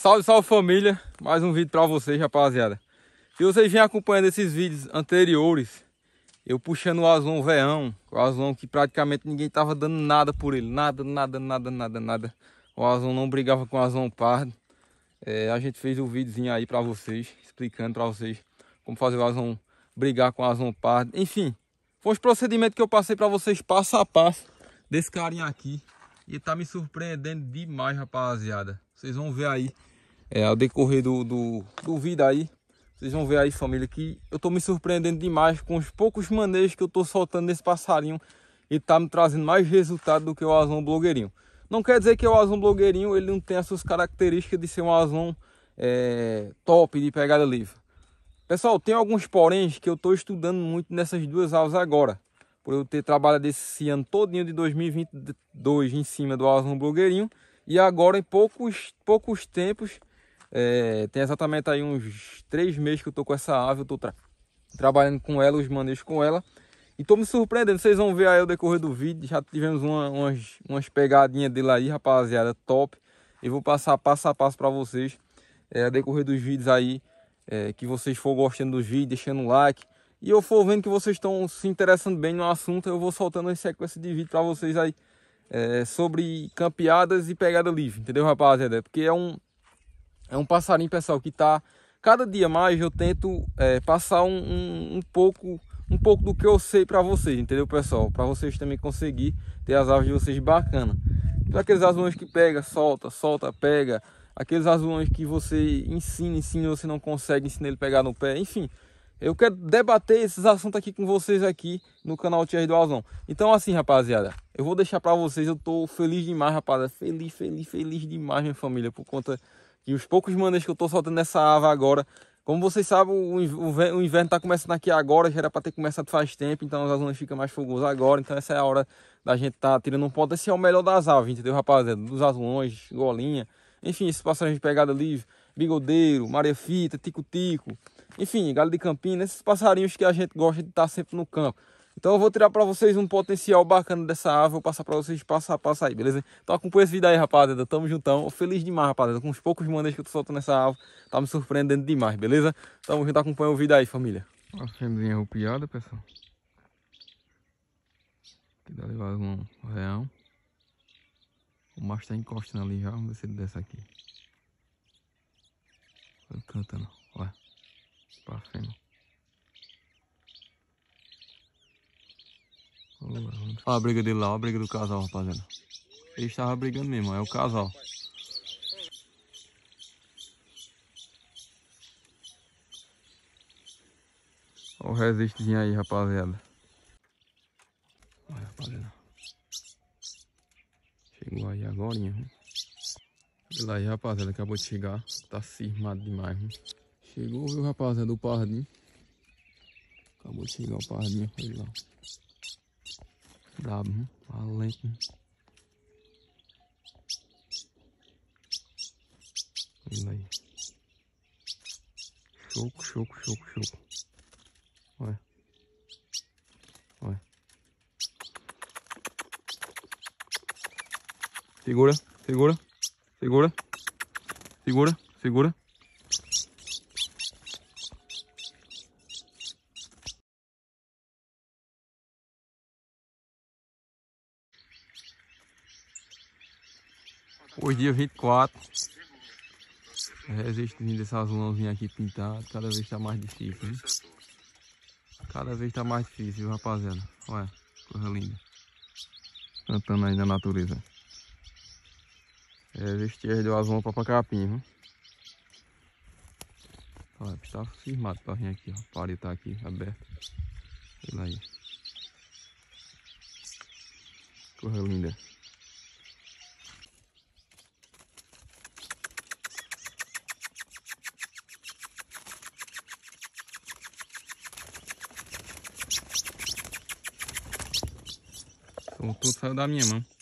Salve, salve família! Mais um vídeo para vocês, rapaziada. Se vocês vêm acompanhando esses vídeos anteriores, eu puxando o Azulão Veão, o Azulão que praticamente ninguém tava dando nada por ele, nada, nada, nada, nada, nada. O Azulão não brigava com o Azulão Pardo. É, a gente fez um videozinho aí para vocês, explicando para vocês como fazer o Azulão brigar com o Azulão Pardo. Enfim, foi os procedimentos que eu passei para vocês passo a passo desse carinha aqui. E tá me surpreendendo demais, rapaziada. Vocês vão ver aí, é, ao decorrer do, do, do vídeo aí, vocês vão ver aí, família, que eu tô me surpreendendo demais com os poucos manejos que eu tô soltando nesse passarinho e tá me trazendo mais resultado do que o azão blogueirinho. Não quer dizer que o azão blogueirinho ele não tem as suas características de ser um azão é, top de pegada livre. Pessoal, tem alguns poréns que eu tô estudando muito nessas duas aulas agora por eu ter trabalhado esse ano todinho de 2022 em cima do Alan Blogueirinho. E agora, em poucos, poucos tempos, é, tem exatamente aí uns três meses que eu tô com essa ave, eu tô tra trabalhando com ela, os manejos com ela. E tô me surpreendendo, vocês vão ver aí o decorrer do vídeo, já tivemos uma, umas, umas pegadinhas dele aí, rapaziada, top. Eu vou passar passo a passo para vocês, é, decorrer dos vídeos aí, é, que vocês for gostando dos vídeos, deixando like, e eu for vendo que vocês estão se interessando bem no assunto, eu vou soltando uma sequência de vídeo para vocês aí é, sobre campeadas e pegada livre, entendeu, rapaziada? É porque é um, é um passarinho, pessoal, que tá... Cada dia mais eu tento é, passar um, um, um, pouco um pouco do que eu sei para vocês, entendeu, pessoal? Para vocês também conseguir ter as aves de vocês bacana. Então, aqueles azulões que pega, solta, solta, pega. Aqueles azulões que você ensina, ensina, você não consegue ensinar ele pegar no pé. Enfim, eu quero debater esses assuntos aqui com vocês aqui no canal Tias do Alzão. Então assim, rapaziada, eu vou deixar para vocês, eu tô feliz demais, rapaziada. Feliz, feliz, feliz demais, minha família, por conta que os poucos mandas que eu tô soltando nessa ave agora. Como vocês sabem, o inverno tá começando aqui agora, já era para ter começado faz tempo, então as azunas ficam mais fogosas agora, então essa é a hora da gente tá tirando um ponto é o melhor das aves, entendeu, rapaziada? Dos azulões, golinha, enfim, esses passarinhos de pegada livre, bigodeiro, maria fita, tico-tico, enfim, galho de campina, esses passarinhos que a gente gosta de estar sempre no campo. Então eu vou tirar para vocês um potencial bacana dessa ave, vou passar para vocês passo a passo aí, beleza? Então acompanha esse vídeo aí, rapaziada, tamo juntão. Feliz demais, rapaziada, com os poucos manejos que eu tô soltando nessa ave, tá me surpreendendo demais, beleza? Tamo junto, acompanha o vídeo aí, família. Acendinha tá roupiada pessoal. Aqui dá levado um real. O macho tá encostando ali já, vamos ver se ele desce aqui. canta não olha cima. Olha a briga dele lá, olha a briga do casal, rapaziada. Ele estava brigando mesmo, é o casal. Olha o resistezinho aí, rapaziada. Olha, rapaziada. Chegou aí agora, hein? Olha aí, rapaziada, acabou de chegar. Tá firmado demais, hein? Chegou, viu, rapaz? É do pardinho. Acabou de chegar o pardinho. foi lá. Brabo, hein? valente. Hein? Olha aí. Choco, choco, choco, choco. Olha. Olha. Segura, segura, segura, segura, segura. Hoje dia 24. Resisto vindo essas azulãozinho aqui pintadas. Cada vez tá mais difícil, hein? Cada vez tá mais difícil, rapaziada? Olha, coisa linda. Cantando aí na natureza. É, vestir deu azul pra capim, viu? Olha, está firmado pra vir aqui, ó. A está tá aqui, aberta. Olha aí. Correu linda. O, no tu co dam nie mam.